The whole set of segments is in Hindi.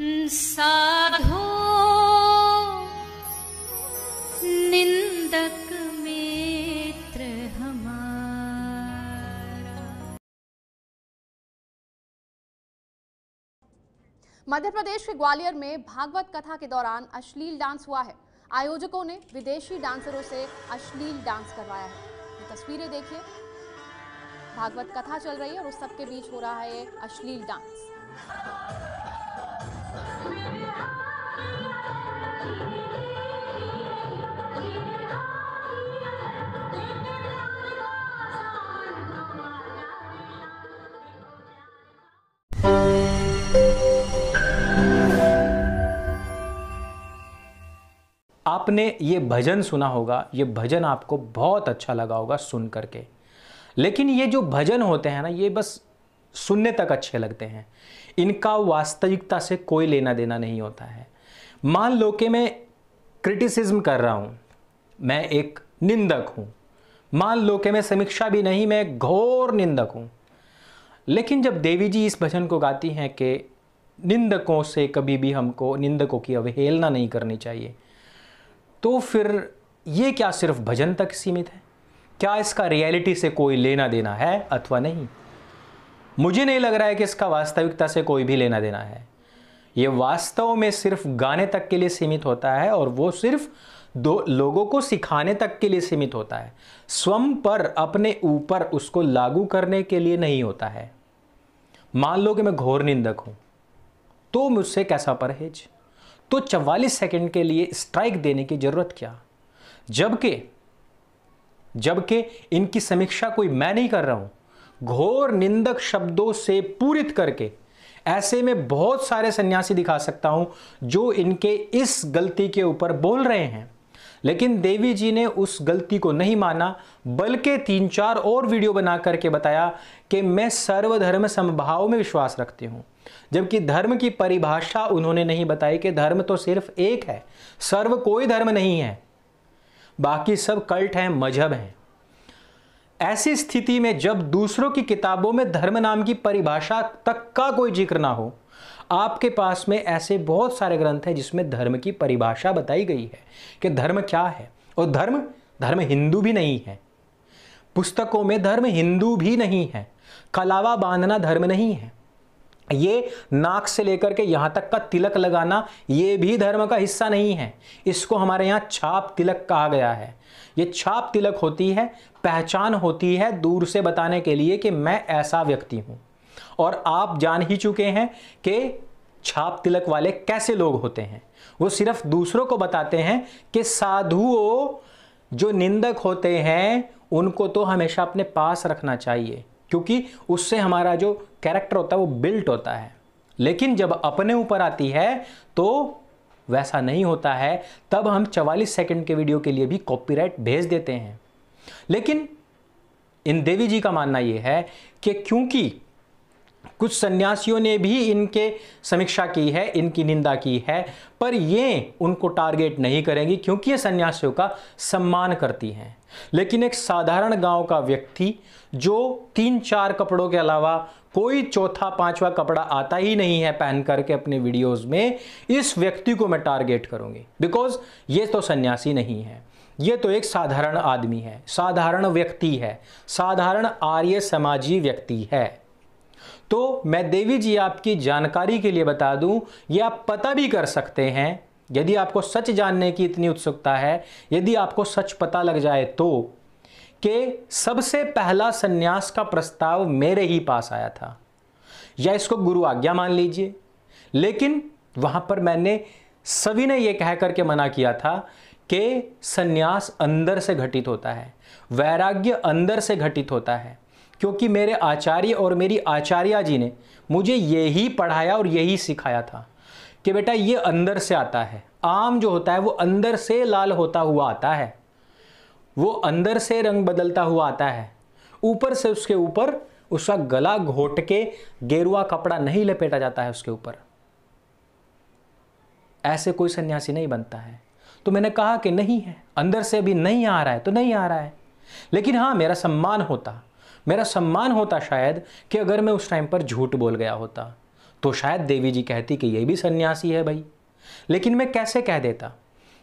साधो निंदक मित्र हमारा मध्य प्रदेश के ग्वालियर में भागवत कथा के दौरान अश्लील डांस हुआ है आयोजकों ने विदेशी डांसरों से अश्लील डांस करवाया है तस्वीरें देखिए भागवत कथा चल रही है और उस सबके बीच हो रहा है अश्लील डांस आपने ये भजन सुना होगा ये भजन आपको बहुत अच्छा लगा होगा सुन करके लेकिन ये जो भजन होते हैं ना ये बस सुनने तक अच्छे लगते हैं इनका वास्तविकता से कोई लेना देना नहीं होता है मान लो कि मैं क्रिटिसिज्म कर रहा हूँ मैं एक निंदक हूँ मान लो कि मैं समीक्षा भी नहीं मैं घोर निंदक हूँ लेकिन जब देवी जी इस भजन को गाती हैं कि निंदकों से कभी भी हमको निंदकों की अवहेलना नहीं करनी चाहिए तो फिर ये क्या सिर्फ भजन तक सीमित है क्या इसका रियलिटी से कोई लेना देना है अथवा नहीं मुझे नहीं लग रहा है कि इसका वास्तविकता से कोई भी लेना देना है ये वास्तव में सिर्फ गाने तक के लिए सीमित होता है और वो सिर्फ दो लोगों को सिखाने तक के लिए सीमित होता है स्वम पर अपने ऊपर उसको लागू करने के लिए नहीं होता है मान लो कि मैं घोर निंदक हूं तो मुझसे कैसा परहेज तो 44 सेकंड के लिए स्ट्राइक देने की जरूरत क्या जबकि जबकि इनकी समीक्षा कोई मैं नहीं कर रहा हूं घोर निंदक शब्दों से पूरित करके ऐसे में बहुत सारे सन्यासी दिखा सकता हूं जो इनके इस गलती के ऊपर बोल रहे हैं लेकिन देवी जी ने उस गलती को नहीं माना बल्कि तीन चार और वीडियो बना करके बताया कि मैं सर्वधर्म समभाव में विश्वास रखती हूं जबकि धर्म की परिभाषा उन्होंने नहीं बताई कि धर्म तो सिर्फ एक है सर्व कोई धर्म नहीं है बाकी सब कल्ट हैं मजहब हैं ऐसी स्थिति में जब दूसरों की किताबों में धर्म नाम की परिभाषा तक का कोई जिक्र ना हो आपके पास में ऐसे बहुत सारे ग्रंथ हैं जिसमें धर्म की परिभाषा बताई गई है कि धर्म क्या है और धर्म धर्म हिंदू भी नहीं है पुस्तकों में धर्म हिंदू भी नहीं है कलावा बांधना धर्म नहीं है ये नाक से लेकर के यहाँ तक का तिलक लगाना ये भी धर्म का हिस्सा नहीं है इसको हमारे यहाँ छाप तिलक कहा गया है ये छाप तिलक होती है पहचान होती है दूर से बताने के लिए कि मैं ऐसा व्यक्ति हूँ और आप जान ही चुके हैं कि छाप तिलक वाले कैसे लोग होते हैं वो सिर्फ दूसरों को बताते हैं कि साधुओं जो निंदक होते हैं उनको तो हमेशा अपने पास रखना चाहिए क्योंकि उससे हमारा जो कैरेक्टर होता है वो बिल्ट होता है लेकिन जब अपने ऊपर आती है तो वैसा नहीं होता है तब हम 44 सेकंड के वीडियो के लिए भी कॉपीराइट भेज देते हैं लेकिन इन देवी जी का मानना यह है कि क्योंकि कुछ सन्यासियों ने भी इनके समीक्षा की है इनकी निंदा की है पर ये उनको टारगेट नहीं करेंगी क्योंकि ये सन्यासियों का सम्मान करती हैं लेकिन एक साधारण गांव का व्यक्ति जो तीन चार कपड़ों के अलावा कोई चौथा पांचवा कपड़ा आता ही नहीं है पहन करके अपने वीडियोस में इस व्यक्ति को मैं टारगेट करूंगी बिकॉज ये तो सन्यासी नहीं है ये तो एक साधारण आदमी है साधारण व्यक्ति है साधारण आर्य समाजी व्यक्ति है तो मैं देवी जी आपकी जानकारी के लिए बता दूं ये आप पता भी कर सकते हैं यदि आपको सच जानने की इतनी उत्सुकता है यदि आपको सच पता लग जाए तो कि सबसे पहला सन्यास का प्रस्ताव मेरे ही पास आया था या इसको गुरु आज्ञा मान लीजिए लेकिन वहां पर मैंने सभी ने यह कह करके मना किया था कि सन्यास अंदर से घटित होता है वैराग्य अंदर से घटित होता है क्योंकि मेरे आचार्य और मेरी आचार्य जी ने मुझे यही पढ़ाया और यही सिखाया था कि बेटा ये अंदर से आता है आम जो होता है वो अंदर से लाल होता हुआ आता है वो अंदर से रंग बदलता हुआ आता है ऊपर से उसके ऊपर उसका गला घोट के गेरुआ कपड़ा नहीं लपेटा जाता है उसके ऊपर ऐसे कोई सन्यासी नहीं बनता है तो मैंने कहा कि नहीं है अंदर से अभी नहीं आ रहा है तो नहीं आ रहा है लेकिन हाँ मेरा सम्मान होता मेरा सम्मान होता शायद कि अगर मैं उस टाइम पर झूठ बोल गया होता तो शायद देवी जी कहती कि ये भी सन्यासी है भाई लेकिन मैं कैसे कह देता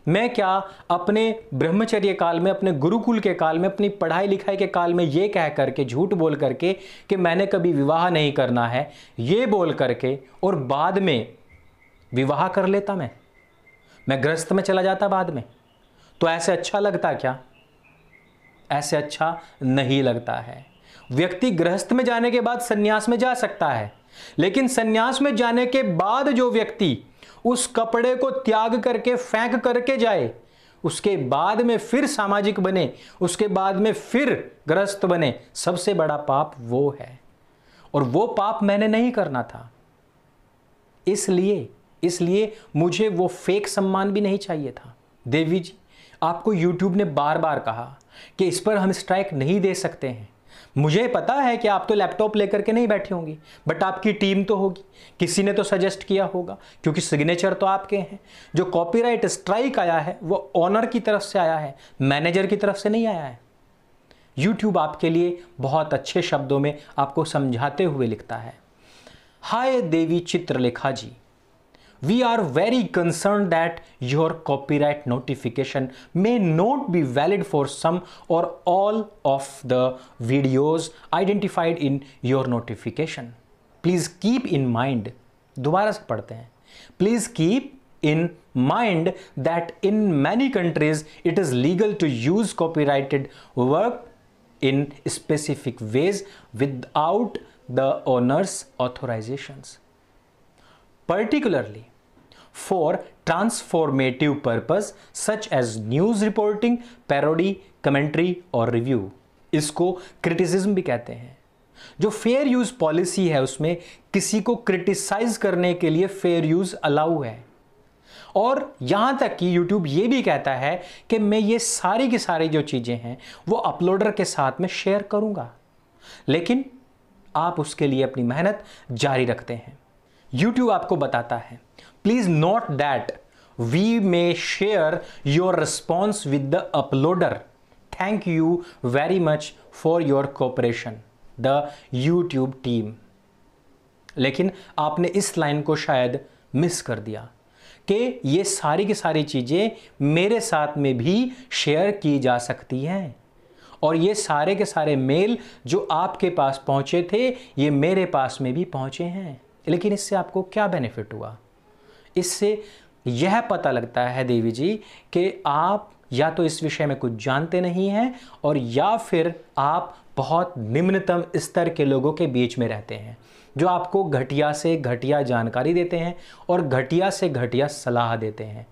मैं क्या अपने ब्रह्मचर्य काल में अपने गुरुकुल के काल में अपनी पढ़ाई लिखाई के काल में ये कह करके झूठ बोल करके कि मैंने कभी विवाह नहीं करना है ये बोल करके और बाद में विवाह कर लेता मैं मैं ग्रस्त में चला जाता बाद में तो ऐसे अच्छा लगता क्या ऐसे अच्छा नहीं लगता है व्यक्ति गृहस्थ में जाने के बाद संन्यास में जा सकता है लेकिन संन्यास में जाने के बाद जो व्यक्ति उस कपड़े को त्याग करके फेंक करके जाए उसके बाद में फिर सामाजिक बने उसके बाद में फिर ग्रस्त बने सबसे बड़ा पाप वो है और वो पाप मैंने नहीं करना था इसलिए इसलिए मुझे वो फेक सम्मान भी नहीं चाहिए था देवी जी आपको यूट्यूब ने बार बार कहा कि इस पर हम स्ट्राइक नहीं दे सकते हैं मुझे पता है कि आप तो लैपटॉप लेकर के नहीं बैठी होंगी बट आपकी टीम तो होगी किसी ने तो सजेस्ट किया होगा क्योंकि सिग्नेचर तो आपके हैं जो कॉपीराइट स्ट्राइक आया है वो ऑनर की तरफ से आया है मैनेजर की तरफ से नहीं आया है यूट्यूब आपके लिए बहुत अच्छे शब्दों में आपको समझाते हुए लिखता है हाय देवी चित्रलेखा जी we are very concerned that your copyright notification may not be valid for some or all of the videos identified in your notification. Please keep in mind, दोबारा से पढ़ते हैं Please keep in mind that in many countries it is legal to use copyrighted work in specific ways without the owner's authorizations. Particularly, for transformative purpose such as news reporting, parody, commentary और review. इसको क्रिटिसिज्म भी कहते हैं जो फेयर यूज पॉलिसी है उसमें किसी को क्रिटिसाइज करने के लिए फेयर यूज अलाउ है और यहां तक कि यूट्यूब ये भी कहता है कि मैं ये सारी की सारी जो चीज़ें हैं वो अपलोडर के साथ में शेयर करूंगा लेकिन आप उसके लिए अपनी मेहनत जारी रखते हैं यूट्यूब आपको बताता है please note that we may share your response with the uploader thank you very much for your cooperation the YouTube team लेकिन आपने इस लाइन को शायद मिस कर दिया कि ये सारी की सारी चीजें मेरे साथ में भी शेयर की जा सकती हैं और ये सारे के सारे मेल जो आपके पास पहुंचे थे ये मेरे पास में भी पहुंचे हैं लेकिन इससे आपको क्या बेनिफिट हुआ इससे यह पता लगता है देवी जी कि आप या तो इस विषय में कुछ जानते नहीं हैं और या फिर आप बहुत निम्नतम स्तर के लोगों के बीच में रहते हैं जो आपको घटिया से घटिया जानकारी देते हैं और घटिया से घटिया सलाह देते हैं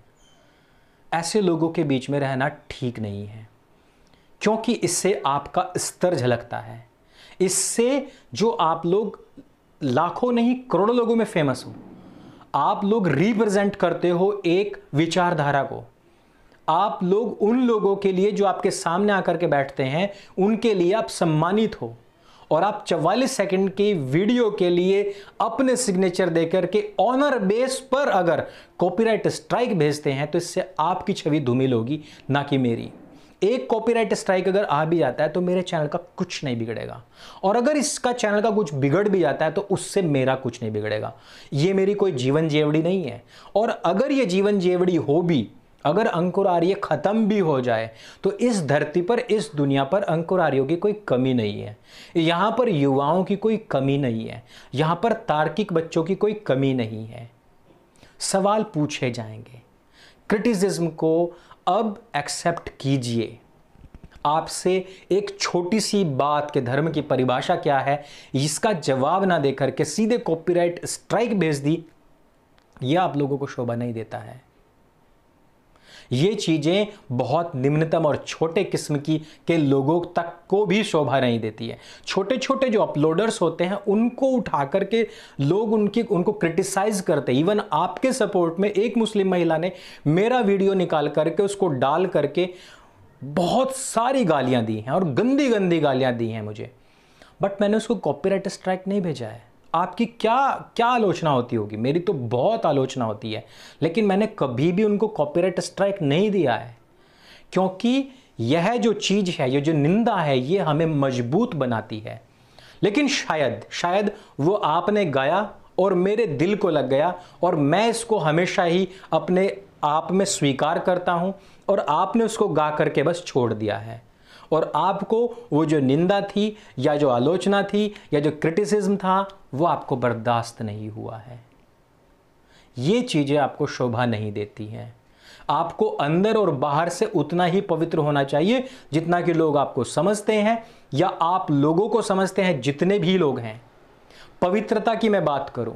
ऐसे लोगों के बीच में रहना ठीक नहीं है क्योंकि इससे आपका स्तर झलकता है इससे जो आप लोग लाखों नहीं करोड़ों लोगों में फेमस हो आप लोग रिप्रेजेंट करते हो एक विचारधारा को आप लोग उन लोगों के लिए जो आपके सामने आकर के बैठते हैं उनके लिए आप सम्मानित हो और आप 44 सेकंड की वीडियो के लिए अपने सिग्नेचर देकर के ऑनर बेस पर अगर कॉपीराइट स्ट्राइक भेजते हैं तो इससे आपकी छवि धूमिल होगी ना कि मेरी एक कॉपीराइट स्ट्राइक अगर आ भी जाता है तो मेरे चैनल का कुछ नहीं बिगड़ेगा और अगर इसका चैनल का कुछ बिगड़ भी जाता है तो उससे मेरा कुछ नहीं बिगड़ेगा ये मेरी कोई जीवन जेवड़ी नहीं है और अगर ये जीवन जेवड़ी हो भी अगर अंकुर आर्य ख़त्म भी हो जाए तो इस धरती पर इस दुनिया पर अंकुर आर्यों की कोई कमी नहीं है यहाँ पर युवाओं की कोई कमी नहीं है यहाँ पर तार्किक बच्चों की कोई कमी नहीं है सवाल पूछे जाएंगे क्रिटिसिज्म को अब एक्सेप्ट कीजिए आपसे एक छोटी सी बात के धर्म की परिभाषा क्या है इसका जवाब ना देकर के सीधे कॉपीराइट स्ट्राइक भेज दी यह आप लोगों को शोभा नहीं देता है ये चीज़ें बहुत निम्नतम और छोटे किस्म की के लोगों तक को भी शोभा नहीं देती है छोटे छोटे जो अपलोडर्स होते हैं उनको उठा करके लोग उनकी उनको क्रिटिसाइज करते इवन आपके सपोर्ट में एक मुस्लिम महिला ने मेरा वीडियो निकाल करके उसको डाल करके बहुत सारी गालियाँ दी हैं और गंदी गंदी गालियाँ दी हैं मुझे बट मैंने उसको कॉपीराइट स्ट्राइक नहीं भेजा है आपकी क्या क्या आलोचना होती होगी मेरी तो बहुत आलोचना होती है लेकिन मैंने कभी भी उनको कॉपीराइट स्ट्राइक नहीं दिया है क्योंकि यह जो चीज़ है ये जो निंदा है ये हमें मजबूत बनाती है लेकिन शायद शायद वो आपने गाया और मेरे दिल को लग गया और मैं इसको हमेशा ही अपने आप में स्वीकार करता हूँ और आपने उसको गा करके बस छोड़ दिया है और आपको वो जो निंदा थी या जो आलोचना थी या जो क्रिटिसिज्म था वो आपको बर्दाश्त नहीं हुआ है ये चीज़ें आपको शोभा नहीं देती हैं आपको अंदर और बाहर से उतना ही पवित्र होना चाहिए जितना कि लोग आपको समझते हैं या आप लोगों को समझते हैं जितने भी लोग हैं पवित्रता की मैं बात करूं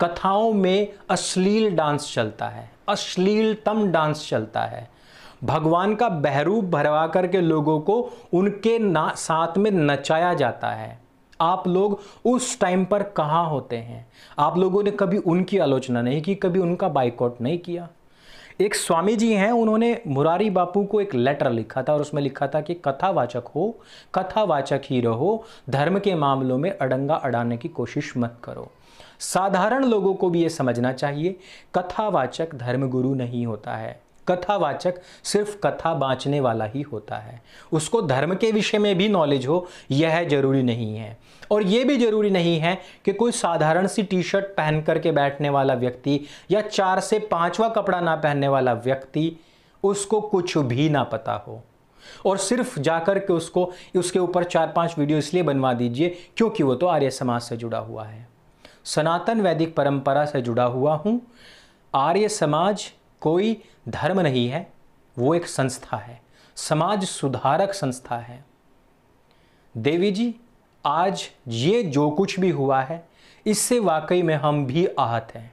कथाओं में अश्लील डांस चलता है अश्लीलतम डांस चलता है भगवान का बहरूप भरवा करके लोगों को उनके ना साथ में नचाया जाता है आप लोग उस टाइम पर कहाँ होते हैं आप लोगों ने कभी उनकी आलोचना नहीं की कभी उनका बाइकआउट नहीं किया एक स्वामी जी हैं उन्होंने मुरारी बापू को एक लेटर लिखा था और उसमें लिखा था कि कथावाचक हो कथावाचक ही रहो धर्म के मामलों में अड़ंगा अड़ाने की कोशिश मत करो साधारण लोगों को भी ये समझना चाहिए कथावाचक धर्मगुरु नहीं होता है कथावाचक सिर्फ कथा बाँचने वाला ही होता है उसको धर्म के विषय में भी नॉलेज हो यह जरूरी नहीं है और यह भी जरूरी नहीं है कि कोई साधारण सी टी शर्ट पहन करके बैठने वाला व्यक्ति या चार से पांचवा कपड़ा ना पहनने वाला व्यक्ति उसको कुछ भी ना पता हो और सिर्फ जाकर के उसको उसके ऊपर चार पांच वीडियो इसलिए बनवा दीजिए क्योंकि वो तो आर्य समाज से जुड़ा हुआ है सनातन वैदिक परंपरा से जुड़ा हुआ हूं आर्य समाज कोई धर्म नहीं है वो एक संस्था है समाज सुधारक संस्था है देवी जी आज ये जो कुछ भी हुआ है इससे वाकई में हम भी आहत हैं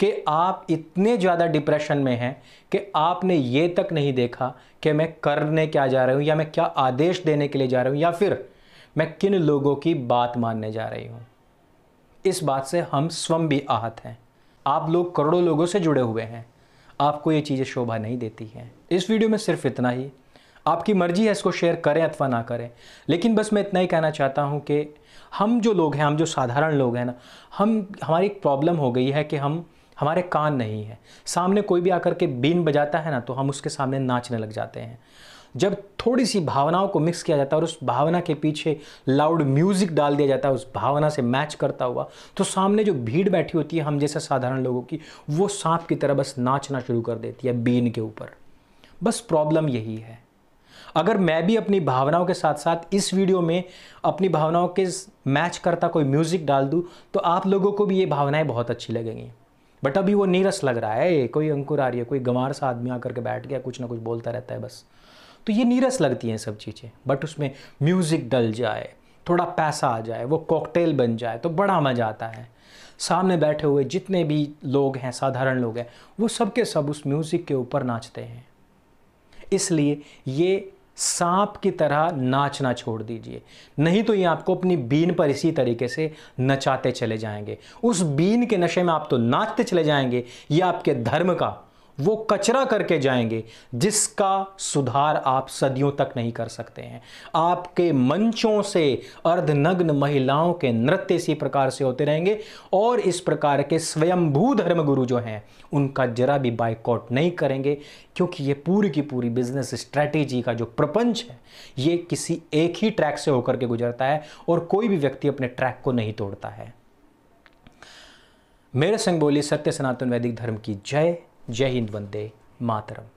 कि आप इतने ज़्यादा डिप्रेशन में हैं कि आपने ये तक नहीं देखा कि मैं करने क्या जा रही हूँ या मैं क्या आदेश देने के लिए जा रही हूँ या फिर मैं किन लोगों की बात मानने जा रही हूँ इस बात से हम स्वयं भी आहत हैं आप लोग करोड़ों लोगों से जुड़े हुए हैं आपको ये चीज़ें शोभा नहीं देती हैं इस वीडियो में सिर्फ इतना ही आपकी मर्जी है इसको शेयर करें अथवा ना करें लेकिन बस मैं इतना ही कहना चाहता हूँ कि हम जो लोग हैं हम जो साधारण लोग हैं ना हम हमारी एक प्रॉब्लम हो गई है कि हम हमारे कान नहीं है सामने कोई भी आकर के बीन बजाता है ना तो हम उसके सामने नाचने लग जाते हैं जब थोड़ी सी भावनाओं को मिक्स किया जाता है और उस भावना के पीछे लाउड म्यूज़िक डाल दिया जाता है उस भावना से मैच करता हुआ तो सामने जो भीड़ बैठी होती है हम जैसे साधारण लोगों की वो सांप की तरह बस नाचना शुरू कर देती है बीन के ऊपर बस प्रॉब्लम यही है अगर मैं भी अपनी भावनाओं के साथ साथ इस वीडियो में अपनी भावनाओं के मैच करता कोई म्यूज़िक डाल दूँ तो आप लोगों को भी ये भावनाएँ बहुत अच्छी लगेंगी बट अभी वो नीरस लग रहा है कोई अंकुर आ रही है कोई गंवार सा आदमी आकर के बैठ गया कुछ ना कुछ बोलता रहता है बस तो ये नीरस लगती हैं सब चीज़ें बट उसमें म्यूज़िक डल जाए थोड़ा पैसा आ जाए वो कॉकटेल बन जाए तो बड़ा मज़ा आता है सामने बैठे हुए जितने भी लोग हैं साधारण लोग हैं वो सब के सब उस म्यूज़िक के ऊपर नाचते हैं इसलिए ये सांप की तरह नाचना छोड़ दीजिए नहीं तो ये आपको अपनी बीन पर इसी तरीके से नचाते चले जाएंगे उस बीन के नशे में आप तो नाचते चले जाएंगे ये आपके धर्म का वो कचरा करके जाएंगे जिसका सुधार आप सदियों तक नहीं कर सकते हैं आपके मंचों से अर्धनग्न महिलाओं के नृत्य इसी प्रकार से होते रहेंगे और इस प्रकार के स्वयंभू धर्मगुरु जो हैं उनका जरा भी बाइकआउट नहीं करेंगे क्योंकि ये पूरी की पूरी बिजनेस स्ट्रैटेजी का जो प्रपंच है ये किसी एक ही ट्रैक से होकर के गुजरता है और कोई भी व्यक्ति अपने ट्रैक को नहीं तोड़ता है मेरे संग बोली सत्य सनातन वैदिक धर्म की जय जय हिंद वंदे मातरम